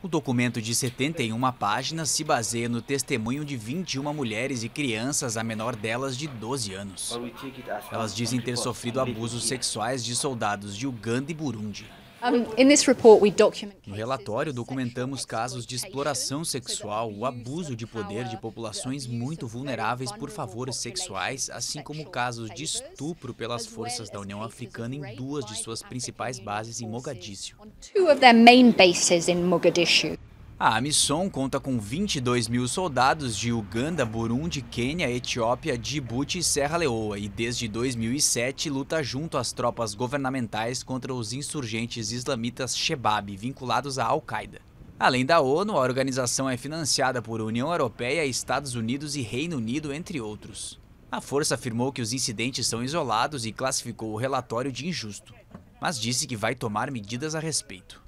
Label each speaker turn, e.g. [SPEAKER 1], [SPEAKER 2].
[SPEAKER 1] O documento de 71 páginas se baseia no testemunho de 21 mulheres e crianças, a menor delas de 12 anos. Elas dizem ter sofrido abusos sexuais de soldados de Uganda e Burundi. No relatório, documentamos casos de exploração sexual, o abuso de poder de populações muito vulneráveis por favores sexuais, assim como casos de estupro pelas forças da União Africana em duas de suas principais bases em Mogadíscio. A Amisom conta com 22 mil soldados de Uganda, Burundi, Quênia, Etiópia, Djibouti e Serra Leoa e desde 2007 luta junto às tropas governamentais contra os insurgentes islamitas Shebab vinculados à Al-Qaeda. Além da ONU, a organização é financiada por União Europeia, Estados Unidos e Reino Unido, entre outros. A força afirmou que os incidentes são isolados e classificou o relatório de injusto, mas disse que vai tomar medidas a respeito.